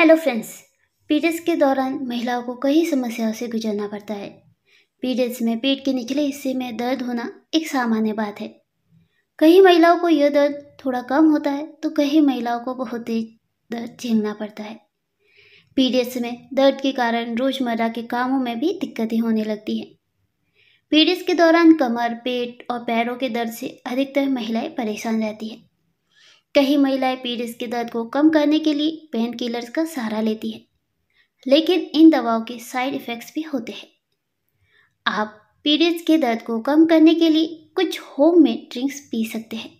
hello friends periods के दौरान महिलाओं को कई समस्याओं से गुजरना पड़ता है पीरियड्स में पेट के निचले हिस्से में दर्द होना एक सामान्य बात है कई महिलाओं को यह दर्द थोड़ा कम होता है तो कई महिलाओं को बहुत ही दर्द झेलना पड़ता है पीरियड्स में दर्द के कारण रोजमर्रा के कामों में भी दिक्कतें होने लगती हैं पीरियड्स के दौरान कमर पेट और पैरों के दर्द से अधिकतर महिलाएं परेशान रहती हैं कई महिलाएं पीरियड्स के दर्द को कम करने के लिए पेन किलर्स का सहारा लेती हैं लेकिन इन दवाओं के साइड इफ़ेक्ट्स भी होते हैं आप पीरियड्स के दर्द को कम करने के लिए कुछ होम मेड ड्रिंक्स पी सकते हैं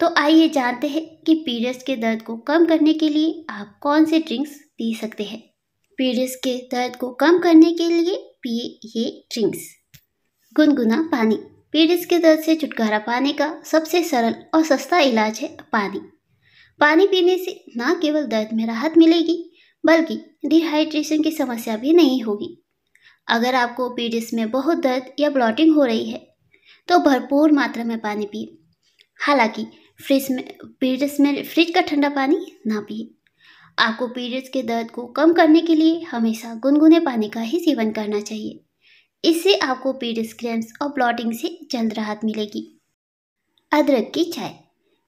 तो आइए जानते हैं कि पीरियड्स के दर्द को कम करने के लिए आप कौन से ड्रिंक्स पी सकते हैं पीरियड्स के दर्द को कम करने के लिए पिए ये ड्रिंक्स गुनगुना पानी पीड़ित के दर्द से छुटकारा पाने का सबसे सरल और सस्ता इलाज है पानी पानी पीने से न केवल दर्द में राहत मिलेगी बल्कि डिहाइड्रेशन की समस्या भी नहीं होगी अगर आपको पीड़ित में बहुत दर्द या ब्लॉटिंग हो रही है तो भरपूर मात्रा में पानी पिए हालांकि फ्रिज में पीडिस में फ्रिज का ठंडा पानी ना पिए आपको पीरियड्स के दर्द को कम करने के लिए हमेशा गुनगुने पानी का ही सेवन करना चाहिए इससे आपको पीरियड्स क्रेम्स और ब्लॉटिंग से जल्द राहत मिलेगी अदरक की चाय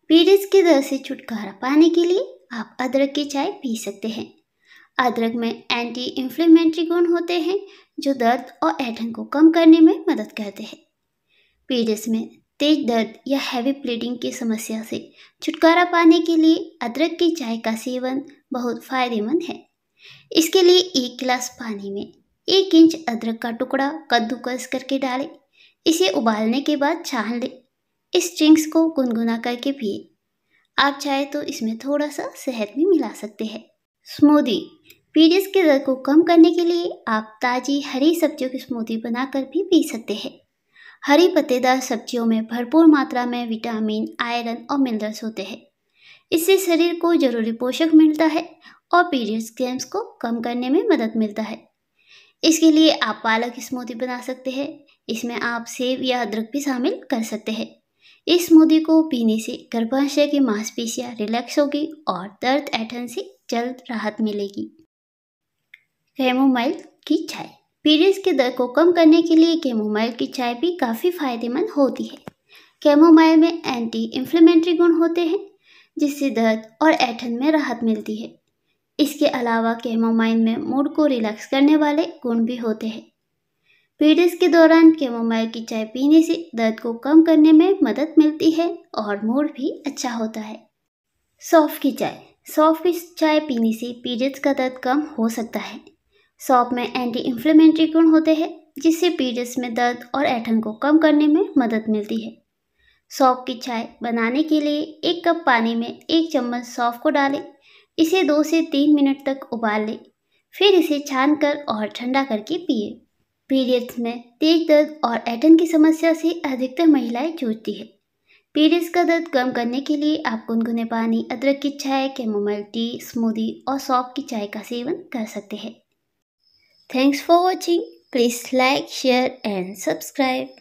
पीरियड्स के दर्द से छुटकारा पाने के लिए आप अदरक की चाय पी सकते हैं अदरक में एंटी इन्फ्लेमेंट्री गुण होते हैं जो दर्द और ऐठन को कम करने में मदद करते हैं पीरियड्स में तेज दर्द या हैवी ब्लीडिंग की समस्या से छुटकारा पाने के लिए अदरक की चाय का सेवन बहुत फायदेमंद है इसके लिए एक गिलास पानी में एक इंच अदरक का टुकड़ा कद्दूकस करके डालें इसे उबालने के बाद छान लें इस ड्रिंक्स को गुनगुना करके पिए आप चाहे तो इसमें थोड़ा सा शहद भी मिला सकते हैं स्मूदी पीरियड्स के दर को कम करने के लिए आप ताज़ी हरी सब्जियों की स्मूदी बनाकर भी पी सकते हैं हरी पत्तेदार सब्जियों में भरपूर मात्रा में विटामिन आयरन और मिनरल्स होते हैं इससे शरीर को जरूरी पोषक मिलता है और पीरियड्स गेम्स को कम करने में मदद मिलता है इसके लिए आप पालक स्मूदी बना सकते हैं इसमें आप सेब या अदरक भी शामिल कर सकते हैं इस स्मूदी को पीने से गर्भाशय की मांसपेशियां रिलैक्स होगी और दर्द ऐठन से जल्द राहत मिलेगी कैमोमाइल की चाय पीरियड्स के दर्द को कम करने के लिए कैमोमाइल की चाय भी काफ़ी फायदेमंद होती है कैमोमाइल में एंटी इन्फ्लेमेंट्री गुण होते हैं जिससे दर्द और ऐठन में राहत मिलती है इसके अलावा केमोमाइन में मूड को रिलैक्स करने वाले गुण भी होते हैं पीरियड्स के दौरान केमोमाइल की चाय पीने से दर्द को कम करने में मदद मिलती है और मूड भी अच्छा होता है सौफ़ की चाय सौफ की चाय पीने से पीरियड्स का दर्द कम हो सकता है सौंफ में एंटी इन्फ्लेमेंट्री गुण होते हैं जिससे पीरियड्स में दर्द और ऐठन को कम करने में मदद मिलती है सौफ़ की चाय बनाने के लिए एक कप पानी में एक चम्मच सौंफ को डालें इसे दो से तीन मिनट तक उबाल लें फिर इसे छान कर और ठंडा करके पिए पीरियड्स में तेज दर्द और एटन की समस्या से अधिकतर महिलाएं जूझती है पीरियड्स का दर्द कम करने के लिए आप गुनगुने पानी अदरक की चाय कैमोमाइल टी स्मूदी और सौंप की चाय का सेवन कर सकते हैं thanks for watching please like share and subscribe